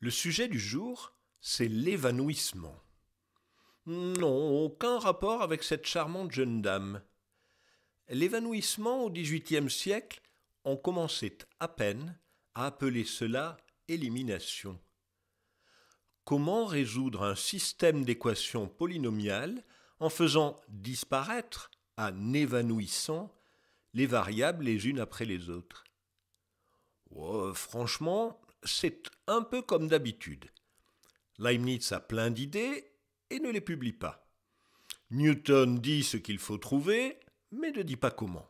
Le sujet du jour, c'est l'évanouissement. Non, aucun rapport avec cette charmante jeune dame. L'évanouissement au XVIIIe siècle, on commençait à peine à appeler cela élimination. Comment résoudre un système d'équations polynomiales en faisant disparaître, en évanouissant, les variables les unes après les autres oh, Franchement, c'est un peu comme d'habitude. Leibniz a plein d'idées et ne les publie pas. Newton dit ce qu'il faut trouver, mais ne dit pas comment.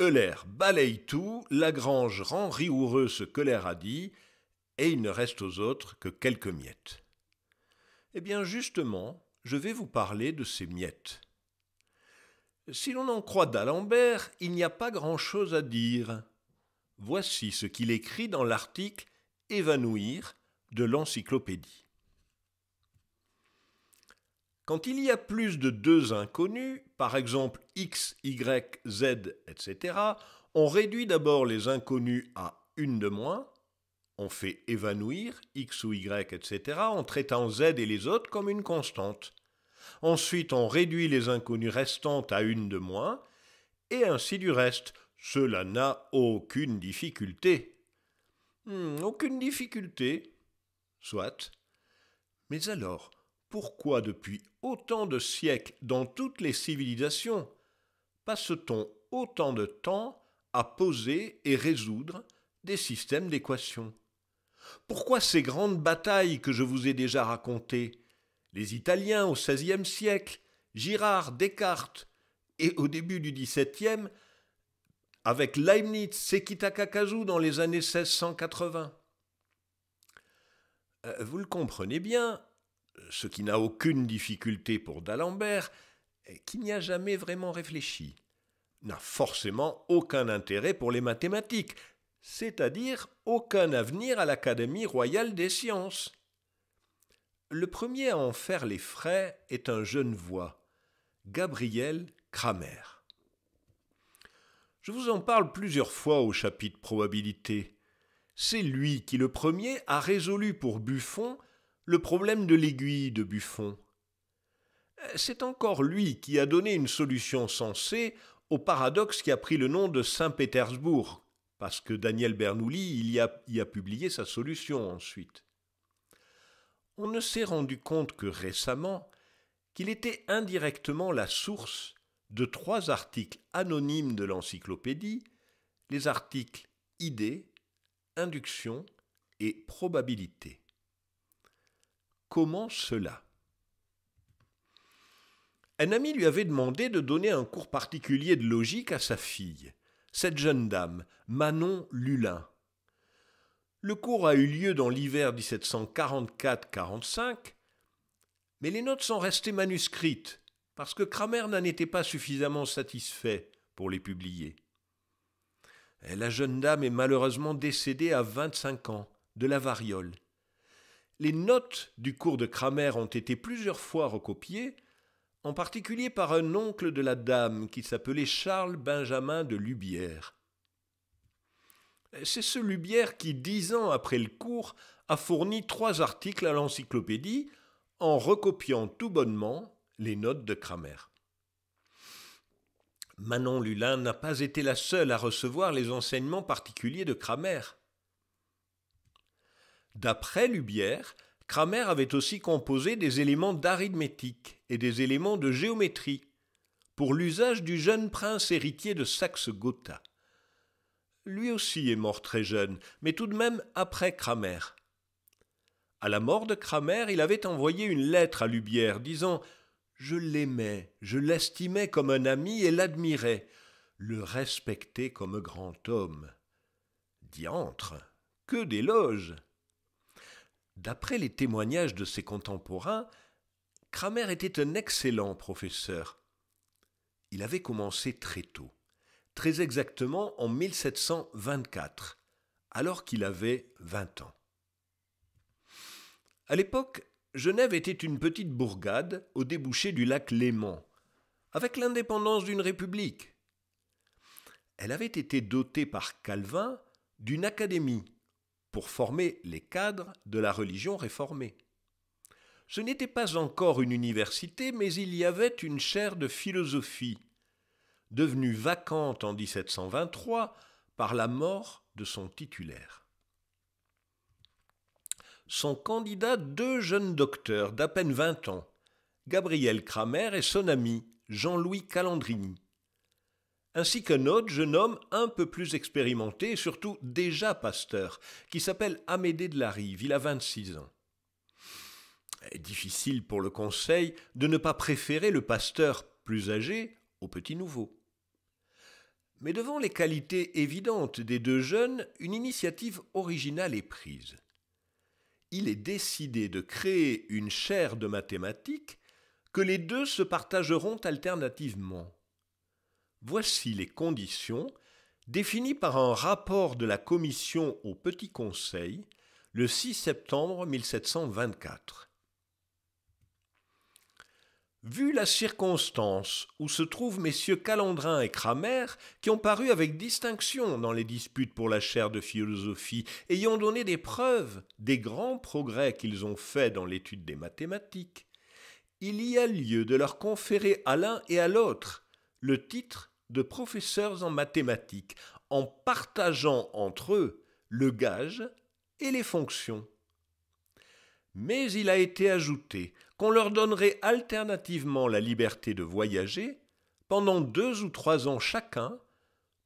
Euler balaye tout, Lagrange rend rigoureux ce qu'Euler a dit, et il ne reste aux autres que quelques miettes. Eh bien justement, je vais vous parler de ces miettes. Si l'on en croit d'Alembert, il n'y a pas grand-chose à dire. Voici ce qu'il écrit dans l'article évanouir de l'encyclopédie. Quand il y a plus de deux inconnus, par exemple x, y, z, etc., on réduit d'abord les inconnus à une de moins, on fait évanouir x ou y, etc., en traitant z et les autres comme une constante. Ensuite, on réduit les inconnus restantes à une de moins, et ainsi du reste. Cela n'a aucune difficulté. Hmm, aucune difficulté. Soit. Mais alors, pourquoi depuis autant de siècles dans toutes les civilisations passe-t-on autant de temps à poser et résoudre des systèmes d'équations Pourquoi ces grandes batailles que je vous ai déjà racontées Les Italiens au XVIe siècle, Girard, Descartes, et au début du XVIIe, avec Leibniz, Sekita dans les années 1680. Euh, vous le comprenez bien, ce qui n'a aucune difficulté pour D'Alembert, qui n'y a jamais vraiment réfléchi, n'a forcément aucun intérêt pour les mathématiques, c'est-à-dire aucun avenir à l'Académie royale des sciences. Le premier à en faire les frais est un jeune voix, Gabriel Kramer. Je vous en parle plusieurs fois au chapitre probabilité. C'est lui qui le premier a résolu pour Buffon le problème de l'aiguille de Buffon. Euh, c'est encore lui qui a donné une solution sensée au paradoxe qui a pris le nom de Saint-Pétersbourg, parce que Daniel Bernoulli y a, y a publié sa solution ensuite. On ne s'est rendu compte que récemment qu'il était indirectement la source de trois articles anonymes de l'encyclopédie, les articles idées, induction et probabilité. Comment cela Un ami lui avait demandé de donner un cours particulier de logique à sa fille, cette jeune dame, Manon Lulin. Le cours a eu lieu dans l'hiver 1744-45, mais les notes sont restées manuscrites parce que Kramer n'en était pas suffisamment satisfait pour les publier. la jeune dame est malheureusement décédée à 25 ans de la variole. Les notes du cours de Kramer ont été plusieurs fois recopiées, en particulier par un oncle de la dame qui s'appelait Charles Benjamin de Lubière. C'est ce Lubière qui, dix ans après le cours, a fourni trois articles à l'encyclopédie en recopiant tout bonnement les notes de Kramer. Manon Lulin n'a pas été la seule à recevoir les enseignements particuliers de Kramer. D'après Lubière, Kramer avait aussi composé des éléments d'arithmétique et des éléments de géométrie pour l'usage du jeune prince héritier de Saxe-Gotha. Lui aussi est mort très jeune, mais tout de même après Kramer. À la mort de Kramer, il avait envoyé une lettre à Lubière disant je l'aimais, je l'estimais comme un ami et l'admirais, le respectais comme grand homme. Diantre, que d'éloges D'après les témoignages de ses contemporains, Kramer était un excellent professeur. Il avait commencé très tôt, très exactement en 1724, alors qu'il avait 20 ans. À l'époque, Genève était une petite bourgade au débouché du lac Léman, avec l'indépendance d'une république. Elle avait été dotée par Calvin d'une académie pour former les cadres de la religion réformée. Ce n'était pas encore une université, mais il y avait une chaire de philosophie, devenue vacante en 1723 par la mort de son titulaire sont candidats deux jeunes docteurs d'à peine 20 ans, Gabriel Kramer et son ami Jean-Louis Calandrini, ainsi qu'un autre jeune homme un peu plus expérimenté et surtout déjà pasteur, qui s'appelle Amédée de la Rive, il a 26 ans. Eh, difficile pour le conseil de ne pas préférer le pasteur plus âgé au petit nouveau. Mais devant les qualités évidentes des deux jeunes, une initiative originale est prise il est décidé de créer une chaire de mathématiques que les deux se partageront alternativement. Voici les conditions définies par un rapport de la Commission au Petit Conseil le 6 septembre 1724. Vu la circonstance où se trouvent messieurs Calandrin et Cramer, qui ont paru avec distinction dans les disputes pour la chaire de philosophie, ayant donné des preuves des grands progrès qu'ils ont faits dans l'étude des mathématiques, il y a lieu de leur conférer à l'un et à l'autre le titre de professeurs en mathématiques, en partageant entre eux le gage et les fonctions. Mais il a été ajouté, qu'on leur donnerait alternativement la liberté de voyager pendant deux ou trois ans chacun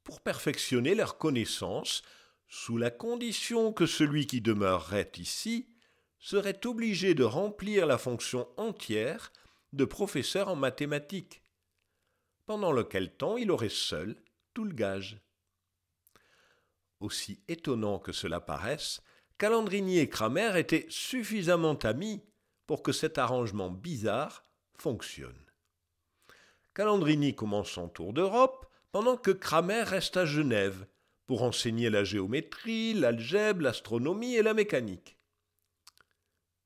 pour perfectionner leurs connaissances sous la condition que celui qui demeurerait ici serait obligé de remplir la fonction entière de professeur en mathématiques, pendant lequel temps il aurait seul tout le gage. Aussi étonnant que cela paraisse, Calandrini et Cramer étaient suffisamment amis pour que cet arrangement bizarre fonctionne. Calandrini commence son tour d'Europe pendant que Cramer reste à Genève pour enseigner la géométrie, l'algèbre, l'astronomie et la mécanique.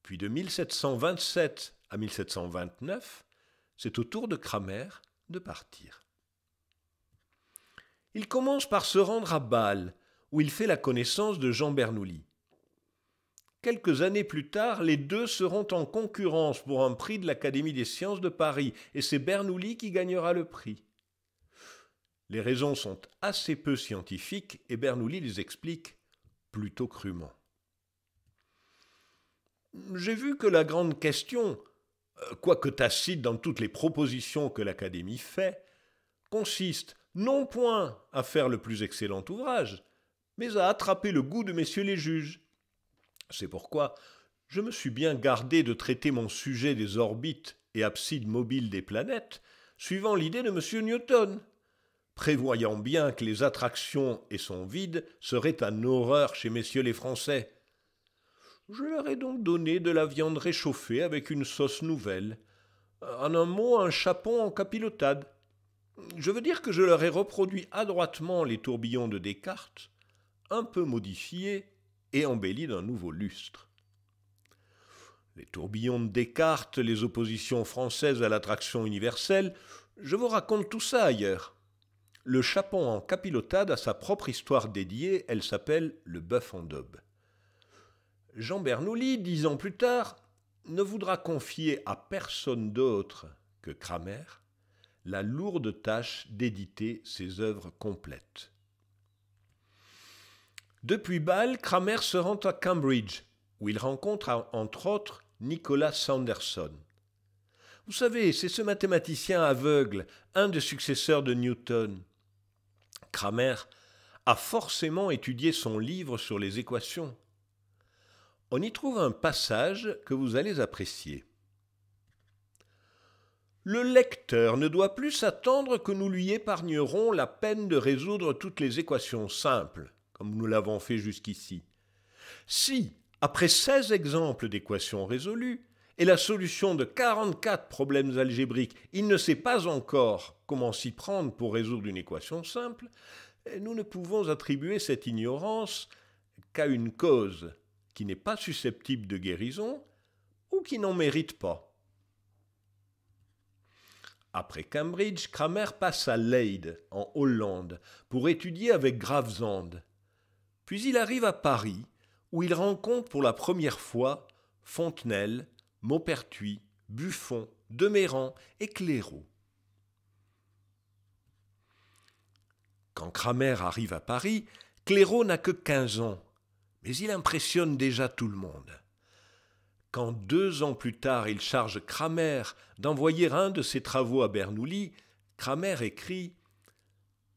Puis de 1727 à 1729, c'est au tour de Cramer de partir. Il commence par se rendre à Bâle, où il fait la connaissance de Jean Bernoulli. Quelques années plus tard, les deux seront en concurrence pour un prix de l'Académie des sciences de Paris, et c'est Bernoulli qui gagnera le prix. Les raisons sont assez peu scientifiques, et Bernoulli les explique plutôt crûment. J'ai vu que la grande question, euh, quoique tacite dans toutes les propositions que l'Académie fait, consiste non point à faire le plus excellent ouvrage, mais à attraper le goût de messieurs les juges c'est pourquoi je me suis bien gardé de traiter mon sujet des orbites et absides mobiles des planètes, suivant l'idée de M. Newton, prévoyant bien que les attractions et son vide seraient un horreur chez messieurs les Français. Je leur ai donc donné de la viande réchauffée avec une sauce nouvelle, en un mot un chapon en capilotade. Je veux dire que je leur ai reproduit adroitement les tourbillons de Descartes, un peu modifiés et embellie d'un nouveau lustre. Les tourbillons de Descartes, les oppositions françaises à l'attraction universelle, je vous raconte tout ça ailleurs. Le chapon en capilotade a sa propre histoire dédiée, elle s'appelle le bœuf en dobe ». Jean Bernoulli, dix ans plus tard, ne voudra confier à personne d'autre que Cramer la lourde tâche d'éditer ses œuvres complètes. Depuis Bâle, Kramer se rend à Cambridge, où il rencontre entre autres Nicolas Sanderson. Vous savez, c'est ce mathématicien aveugle, un des successeurs de Newton. Kramer a forcément étudié son livre sur les équations. On y trouve un passage que vous allez apprécier. Le lecteur ne doit plus s'attendre que nous lui épargnerons la peine de résoudre toutes les équations simples comme nous l'avons fait jusqu'ici. Si, après 16 exemples d'équations résolues, et la solution de 44 problèmes algébriques, il ne sait pas encore comment s'y prendre pour résoudre une équation simple, eh, nous ne pouvons attribuer cette ignorance qu'à une cause qui n'est pas susceptible de guérison ou qui n'en mérite pas. Après Cambridge, Kramer passe à Leyde, en Hollande, pour étudier avec Gravesande. Puis il arrive à Paris, où il rencontre pour la première fois Fontenelle, Maupertuis, Buffon, Deméran et Clairaut. Quand Cramer arrive à Paris, Clairaut n'a que 15 ans, mais il impressionne déjà tout le monde. Quand deux ans plus tard il charge Cramer d'envoyer un de ses travaux à Bernoulli, Cramer écrit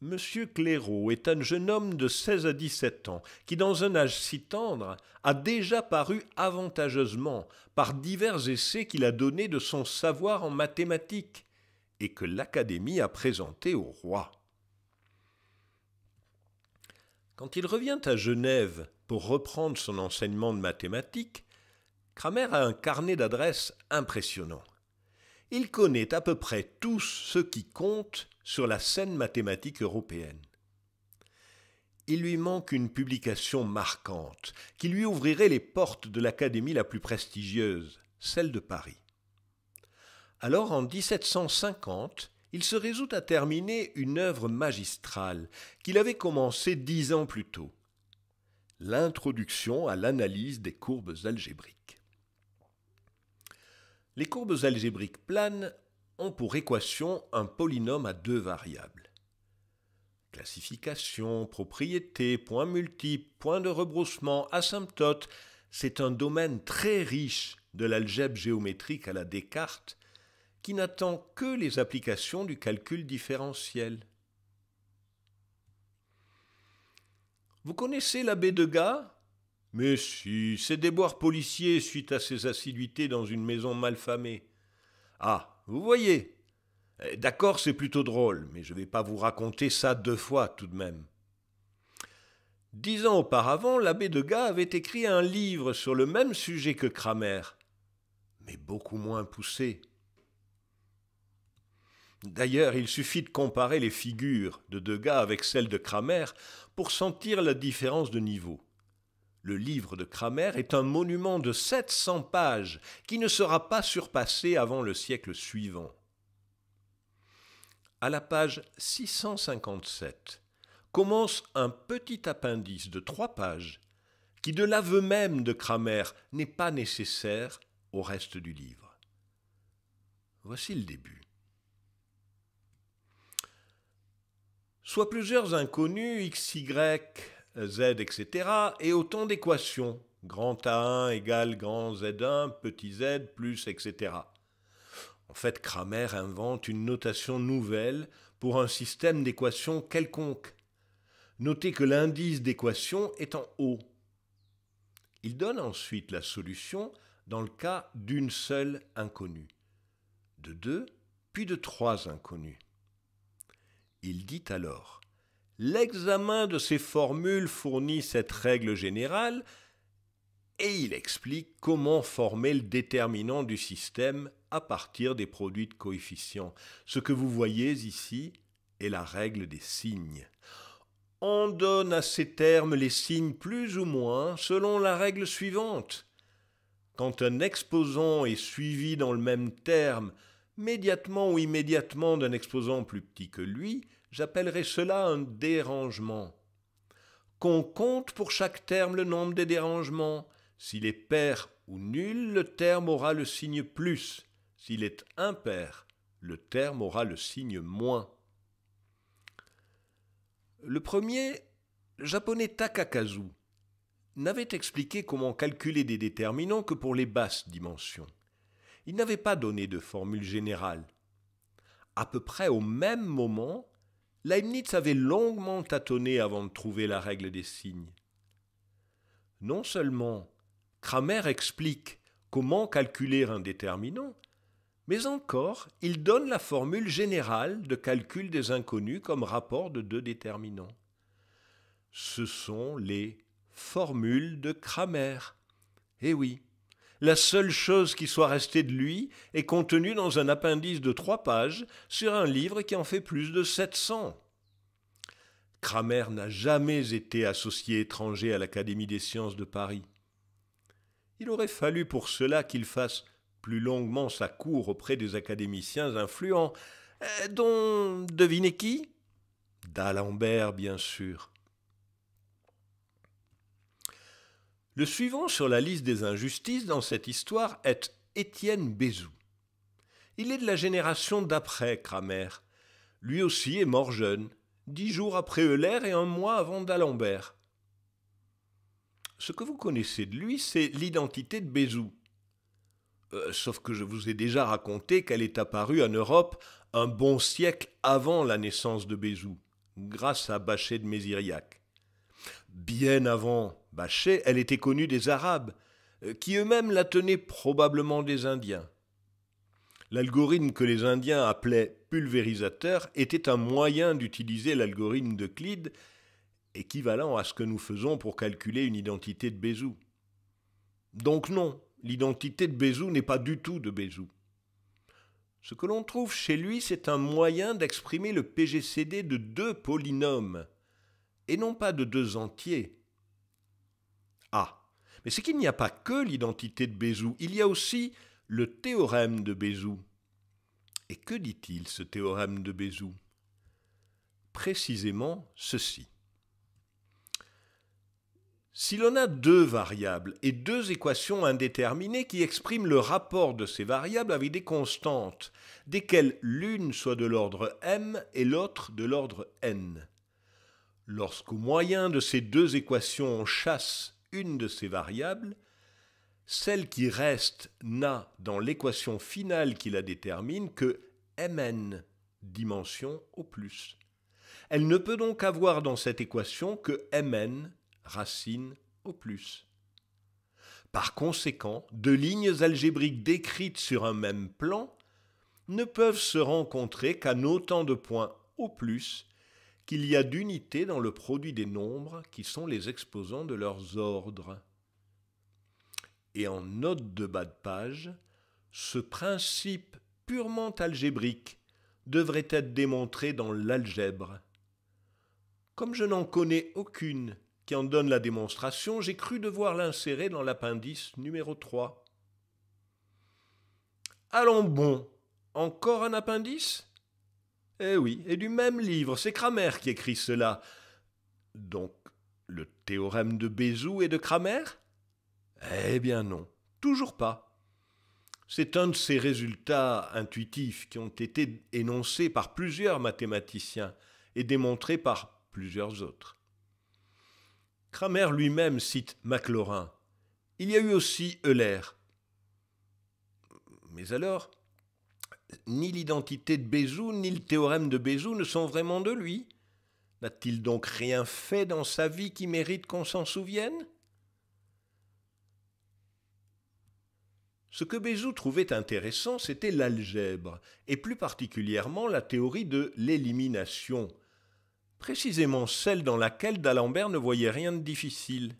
Monsieur Clairaut est un jeune homme de 16 à 17 ans qui, dans un âge si tendre, a déjà paru avantageusement par divers essais qu'il a donnés de son savoir en mathématiques et que l'Académie a présenté au roi. Quand il revient à Genève pour reprendre son enseignement de mathématiques, Cramer a un carnet d'adresses impressionnant il connaît à peu près tout ce qui compte sur la scène mathématique européenne. Il lui manque une publication marquante qui lui ouvrirait les portes de l'académie la plus prestigieuse, celle de Paris. Alors en 1750, il se résout à terminer une œuvre magistrale qu'il avait commencée dix ans plus tôt, l'introduction à l'analyse des courbes algébriques. Les courbes algébriques planes ont pour équation un polynôme à deux variables. Classification, propriété, point multiples, point de rebroussement, asymptote, c'est un domaine très riche de l'algèbre géométrique à la Descartes qui n'attend que les applications du calcul différentiel. Vous connaissez l'abbé Degas mais si, ses déboires policiers suite à ses assiduités dans une maison malfamée. Ah, vous voyez eh, D'accord, c'est plutôt drôle, mais je ne vais pas vous raconter ça deux fois tout de même. Dix ans auparavant, l'abbé Degas avait écrit un livre sur le même sujet que Cramer, mais beaucoup moins poussé. D'ailleurs, il suffit de comparer les figures de Degas avec celles de Cramer pour sentir la différence de niveau. Le livre de Cramer est un monument de 700 pages qui ne sera pas surpassé avant le siècle suivant. À la page 657 commence un petit appendice de trois pages qui, de l'aveu même de Cramer, n'est pas nécessaire au reste du livre. Voici le début. Soit plusieurs inconnus XY Z, etc. et autant d'équations, grand A1 égale grand Z1, petit z plus, etc. En fait, Kramer invente une notation nouvelle pour un système d'équations quelconque. Notez que l'indice d'équation est en haut. Il donne ensuite la solution dans le cas d'une seule inconnue, de deux, puis de trois inconnues. Il dit alors L'examen de ces formules fournit cette règle générale et il explique comment former le déterminant du système à partir des produits de coefficients. Ce que vous voyez ici est la règle des signes. On donne à ces termes les signes plus ou moins selon la règle suivante. Quand un exposant est suivi dans le même terme, médiatement ou immédiatement d'un exposant plus petit que lui, J'appellerai cela un dérangement. Qu'on compte pour chaque terme le nombre des dérangements. S'il est pair ou nul, le terme aura le signe plus. S'il est impair, le terme aura le signe moins. Le premier, le japonais Takakazu, n'avait expliqué comment calculer des déterminants que pour les basses dimensions. Il n'avait pas donné de formule générale. À peu près au même moment, Leibniz avait longuement tâtonné avant de trouver la règle des signes. Non seulement Cramer explique comment calculer un déterminant, mais encore il donne la formule générale de calcul des inconnus comme rapport de deux déterminants. Ce sont les formules de Cramer. Eh oui, la seule chose qui soit restée de lui est contenue dans un appendice de trois pages sur un livre qui en fait plus de 700. Cramer n'a jamais été associé étranger à l'Académie des sciences de Paris. Il aurait fallu pour cela qu'il fasse plus longuement sa cour auprès des académiciens influents, euh, dont devinez qui D'Alembert, bien sûr. Le suivant sur la liste des injustices dans cette histoire est Étienne Bézou. Il est de la génération d'après Cramer. Lui aussi est mort jeune, dix jours après Euler et un mois avant d'Alembert. Ce que vous connaissez de lui, c'est l'identité de Bézou. Euh, sauf que je vous ai déjà raconté qu'elle est apparue en Europe un bon siècle avant la naissance de Bézou, grâce à Bachet de Méziriac, Bien avant, Bachet, elle était connue des Arabes, euh, qui eux-mêmes la tenaient probablement des Indiens. L'algorithme que les Indiens appelaient pulvérisateur était un moyen d'utiliser l'algorithme d'Euclide, équivalent à ce que nous faisons pour calculer une identité de Bézout. Donc non, l'identité de Bézout n'est pas du tout de Bézout. Ce que l'on trouve chez lui, c'est un moyen d'exprimer le PGCD de deux polynômes, et non pas de deux entiers, mais c'est qu'il n'y a pas que l'identité de Bézout, il y a aussi le théorème de Bézout. Et que dit-il ce théorème de Bézout Précisément ceci. Si l'on a deux variables et deux équations indéterminées qui expriment le rapport de ces variables avec des constantes, desquelles l'une soit de l'ordre m et l'autre de l'ordre n, lorsqu'au moyen de ces deux équations on chasse une de ces variables, celle qui reste n'a dans l'équation finale qui la détermine que mn dimension au plus. Elle ne peut donc avoir dans cette équation que mn racine au plus. Par conséquent, deux lignes algébriques décrites sur un même plan ne peuvent se rencontrer qu'à autant de points au plus qu'il y a d'unité dans le produit des nombres qui sont les exposants de leurs ordres. Et en note de bas de page, ce principe purement algébrique devrait être démontré dans l'algèbre. Comme je n'en connais aucune qui en donne la démonstration, j'ai cru devoir l'insérer dans l'appendice numéro 3. Allons bon, encore un appendice eh oui, et du même livre, c'est Cramer qui écrit cela. Donc, le théorème de Bézout et de Cramer Eh bien non, toujours pas. C'est un de ces résultats intuitifs qui ont été énoncés par plusieurs mathématiciens et démontrés par plusieurs autres. Cramer lui-même cite Maclaurin. Il y a eu aussi Euler. Mais alors, ni l'identité de Bézout, ni le théorème de Bézout ne sont vraiment de lui. N'a-t-il donc rien fait dans sa vie qui mérite qu'on s'en souvienne Ce que Bézout trouvait intéressant, c'était l'algèbre, et plus particulièrement la théorie de l'élimination, précisément celle dans laquelle d'Alembert ne voyait rien de difficile.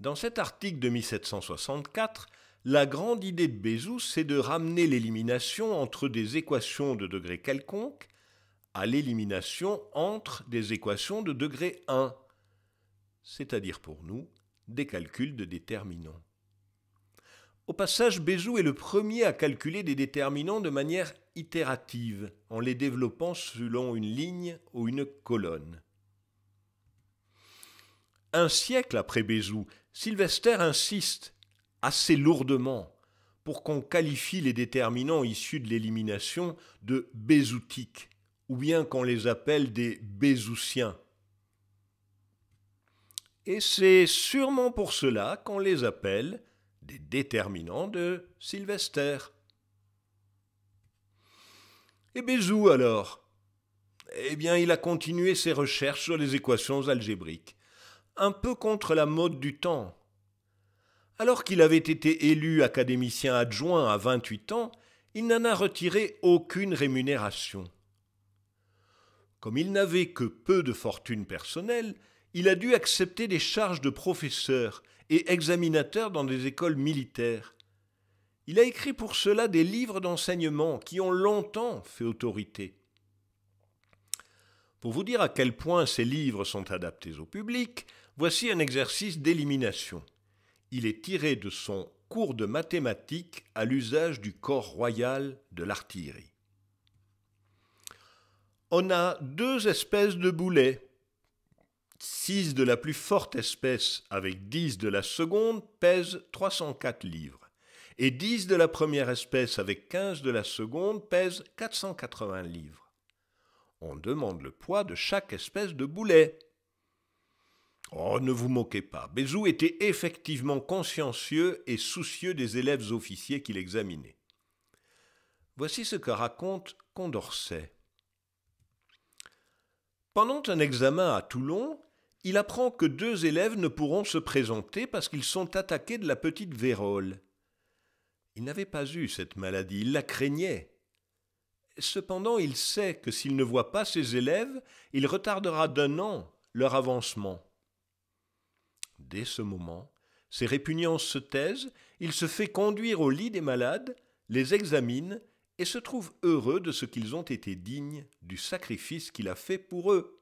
Dans cet article de 1764, la grande idée de Bézout, c'est de ramener l'élimination entre des équations de degré quelconque à l'élimination entre des équations de degré 1, c'est-à-dire pour nous des calculs de déterminants. Au passage, Bézout est le premier à calculer des déterminants de manière itérative, en les développant selon une ligne ou une colonne. Un siècle après Bézout, Sylvester insiste assez lourdement pour qu'on qualifie les déterminants issus de l'élimination de bézoutiques, ou bien qu'on les appelle des bézoutiens. Et c'est sûrement pour cela qu'on les appelle des déterminants de Sylvester. Et Bézout, alors Eh bien, il a continué ses recherches sur les équations algébriques, un peu contre la mode du temps, alors qu'il avait été élu académicien adjoint à 28 ans, il n'en a retiré aucune rémunération. Comme il n'avait que peu de fortune personnelle, il a dû accepter des charges de professeur et examinateur dans des écoles militaires. Il a écrit pour cela des livres d'enseignement qui ont longtemps fait autorité. Pour vous dire à quel point ces livres sont adaptés au public, voici un exercice d'élimination. Il est tiré de son cours de mathématiques à l'usage du corps royal de l'artillerie. On a deux espèces de boulets. Six de la plus forte espèce avec dix de la seconde pèsent 304 livres, et dix de la première espèce avec quinze de la seconde pèsent 480 livres. On demande le poids de chaque espèce de boulet. Oh, ne vous moquez pas. Bézou était effectivement consciencieux et soucieux des élèves officiers qu'il examinait. Voici ce que raconte Condorcet. Pendant un examen à Toulon, il apprend que deux élèves ne pourront se présenter parce qu'ils sont attaqués de la petite vérole. Il n'avait pas eu cette maladie, il la craignait. Cependant, il sait que s'il ne voit pas ses élèves, il retardera d'un an leur avancement. Dès ce moment, ses répugnances se taisent, il se fait conduire au lit des malades, les examine et se trouve heureux de ce qu'ils ont été dignes du sacrifice qu'il a fait pour eux.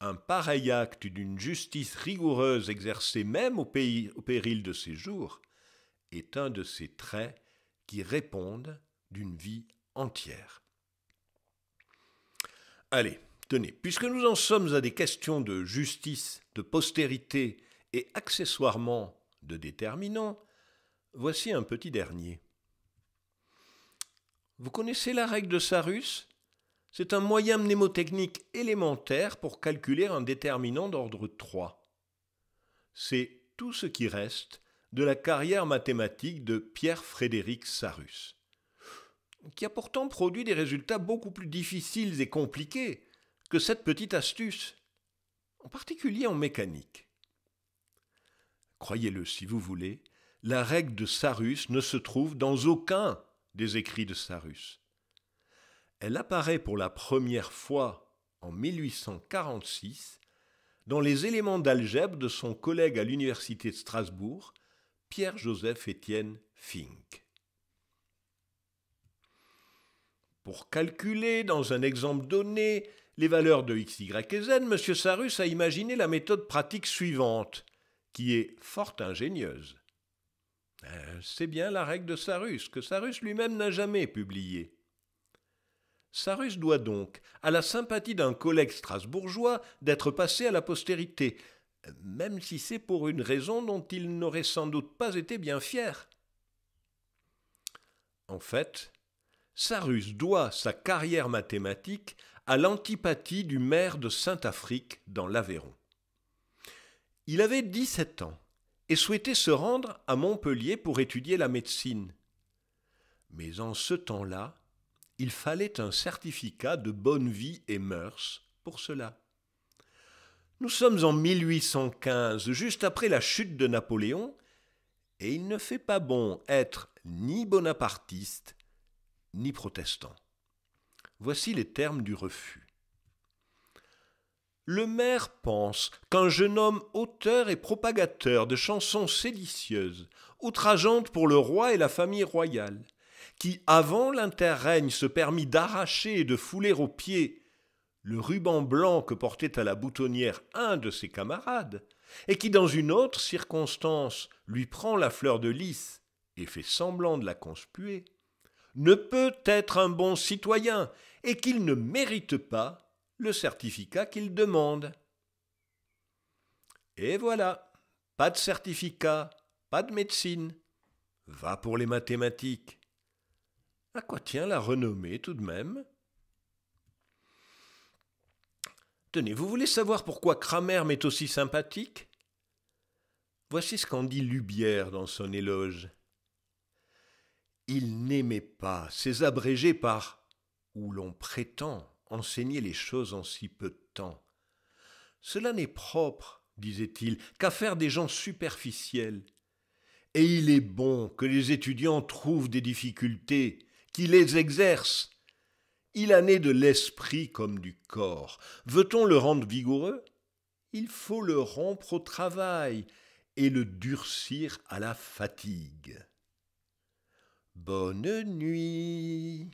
Un pareil acte d'une justice rigoureuse exercée même au, péril de ses jours est un de ces traits qui répondent d'une vie entière. Allez, Tenez, puisque nous en sommes à des questions de justice, de postérité et accessoirement de déterminants, voici un petit dernier. Vous connaissez la règle de Sarus C'est un moyen mnémotechnique élémentaire pour calculer un déterminant d'ordre 3. C'est tout ce qui reste de la carrière mathématique de Pierre-Frédéric Sarus, qui a pourtant produit des résultats beaucoup plus difficiles et compliqués que cette petite astuce, en particulier en mécanique. Croyez-le si vous voulez, la règle de Sarus ne se trouve dans aucun des écrits de Sarus. Elle apparaît pour la première fois en 1846 dans les éléments d'algèbre de son collègue à l'université de Strasbourg, Pierre-Joseph Étienne Fink. Pour calculer dans un exemple donné les valeurs de x, y et z, M. Sarus a imaginé la méthode pratique suivante, qui est fort ingénieuse. Euh, c'est bien la règle de Sarus, que Sarus lui-même n'a jamais publiée. Sarus doit donc à la sympathie d'un collègue strasbourgeois d'être passé à la postérité, même si c'est pour une raison dont il n'aurait sans doute pas été bien fier. En fait, Sarus doit sa carrière mathématique à l'antipathie du maire de Saint-Afrique dans l'Aveyron. Il avait 17 ans et souhaitait se rendre à Montpellier pour étudier la médecine. Mais en ce temps-là, il fallait un certificat de bonne vie et mœurs pour cela. Nous sommes en 1815, juste après la chute de Napoléon, et il ne fait pas bon être ni bonapartiste ni protestant. Voici les termes du refus. Le maire pense qu'un jeune homme auteur et propagateur de chansons sélicieuses, outrageantes pour le roi et la famille royale, qui avant l'interrègne se permit d'arracher et de fouler aux pieds le ruban blanc que portait à la boutonnière un de ses camarades, et qui dans une autre circonstance lui prend la fleur de lys et fait semblant de la conspuer, ne peut être un bon citoyen et qu'il ne mérite pas le certificat qu'il demande. Et voilà, pas de certificat, pas de médecine. Va pour les mathématiques. À quoi tient la renommée tout de même Tenez, vous voulez savoir pourquoi Kramer m'est aussi sympathique Voici ce qu'en dit Lubière dans son éloge. Il n'aimait pas ses abrégés par où l'on prétend enseigner les choses en si peu de temps. Cela n'est propre, disait-il, qu'à faire des gens superficiels. Et il est bon que les étudiants trouvent des difficultés, qu'ils les exercent. Il en est de l'esprit comme du corps. Veut-on le rendre vigoureux Il faut le rompre au travail et le durcir à la fatigue. Bonne nuit